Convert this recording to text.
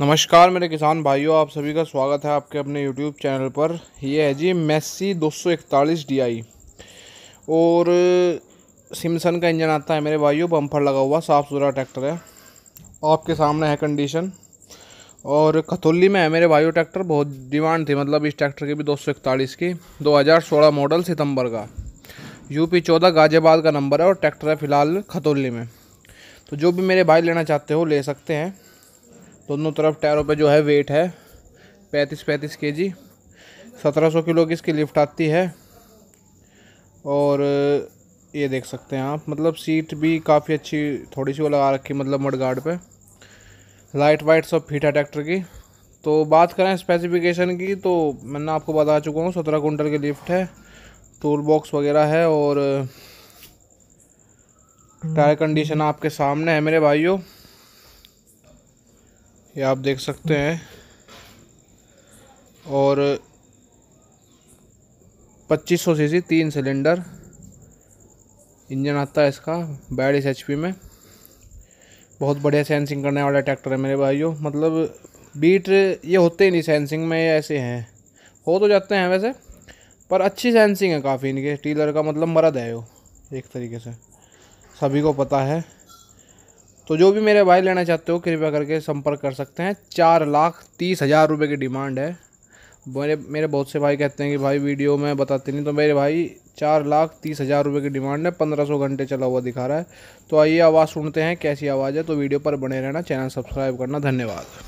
नमस्कार मेरे किसान भाइयों आप सभी का स्वागत है आपके अपने यूट्यूब चैनल पर यह है जी मेसी 241 डीआई और सिमसन का इंजन आता है मेरे भाइयों बम्पर लगा हुआ साफ़ सुथरा ट्रैक्टर है आपके सामने है कंडीशन और कथोली में है मेरे भाइयों ट्रैक्टर बहुत डिमांड थी मतलब इस ट्रैक्टर की भी 241 की 2016 मॉडल सितंबर का यूपी 14 गाजियाबाद का नंबर है और ट्रैक्टर है फ़िलहाल खतौली में तो जो भी मेरे भाई लेना चाहते हो ले सकते हैं दोनों तरफ टायरों पे जो है वेट है पैंतीस पैंतीस के जी सत्रह सौ किलो की इसकी लिफ्ट आती है और ये देख सकते हैं आप मतलब सीट भी काफ़ी अच्छी थोड़ी सी वो लगा रखी मतलब मडगार्ड पे लाइट वाइट सब फीटा है ट्रैक्टर की तो बात करें स्पेसिफिकेशन की तो मैंने आपको बता चुका हूँ सत्रह कुंटल की लिफ्ट है टूल बॉक्स वगैरह है और टायर कंडीशन आपके सामने है मेरे भाइयों ये आप देख सकते हैं और 2500 सीसी तीन सिलेंडर इंजन आता है इसका इस एच में बहुत बढ़िया सेंसिंग करने वाला ट्रैक्टर है मेरे भाइयों मतलब बीट ये होते ही नहीं सेंसिंग में ये ऐसे हैं हो तो जाते हैं वैसे पर अच्छी सेंसिंग है काफ़ी इनके टीलर का मतलब मरद है वो एक तरीके से सभी को पता है तो जो भी मेरे भाई लेना चाहते हो कृपया करके संपर्क कर सकते हैं चार लाख तीस हज़ार रुपये की डिमांड है मेरे मेरे बहुत से भाई कहते हैं कि भाई वीडियो में बताते नहीं तो मेरे भाई चार लाख तीस हज़ार रुपये की डिमांड है पंद्रह सौ घंटे चला हुआ दिखा रहा है तो आइए आवाज़ सुनते हैं कैसी आवाज़ है तो वीडियो पर बने रहना चैनल सब्सक्राइब करना धन्यवाद